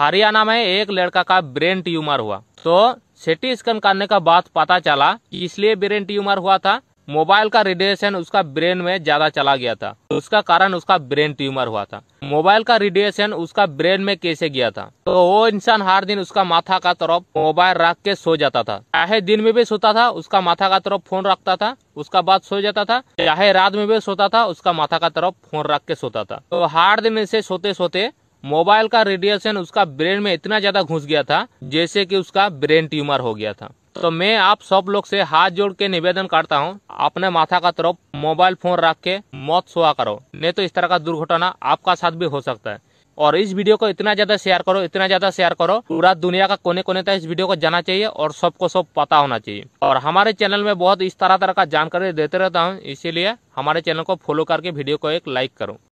हरियाणा में एक लड़का का ब्रेन ट्यूमर हुआ तो सिटी स्कैन करने का बात पता चला इसलिए ब्रेन ट्यूमर हुआ था मोबाइल का रेडिएशन उसका ब्रेन में ज्यादा चला गया था उसका कारण उसका ब्रेन ट्यूमर हुआ था मोबाइल का रेडिएशन उसका ब्रेन में कैसे गया था तो वो इंसान हर दिन उसका माथा का तरफ मोबाइल रख के सो जाता था चाहे दिन में भी सोता था उसका माथा का तरफ फोन रखता था उसका बाद सो जाता था चाहे रात में भी सोता था उसका माथा का तरफ फोन रख के सोता था तो हर दिन इसे सोते सोते मोबाइल का रेडिएशन उसका ब्रेन में इतना ज्यादा घुस गया था जैसे कि उसका ब्रेन ट्यूमर हो गया था तो मैं आप सब लोग से हाथ जोड़ के निवेदन करता हूँ अपने माथा का तरफ मोबाइल फोन रख के मौत सोआ करो नहीं तो इस तरह का दुर्घटना आपका साथ भी हो सकता है और इस वीडियो को इतना ज्यादा शेयर करो इतना ज्यादा शेयर करो पूरा दुनिया का कोने कोने तक इस वीडियो को जाना चाहिए और सबको सब पता होना चाहिए और हमारे चैनल में बहुत इस तरह तरह का जानकारी देते रहता हूँ इसीलिए हमारे चैनल को फॉलो करके वीडियो को एक लाइक करो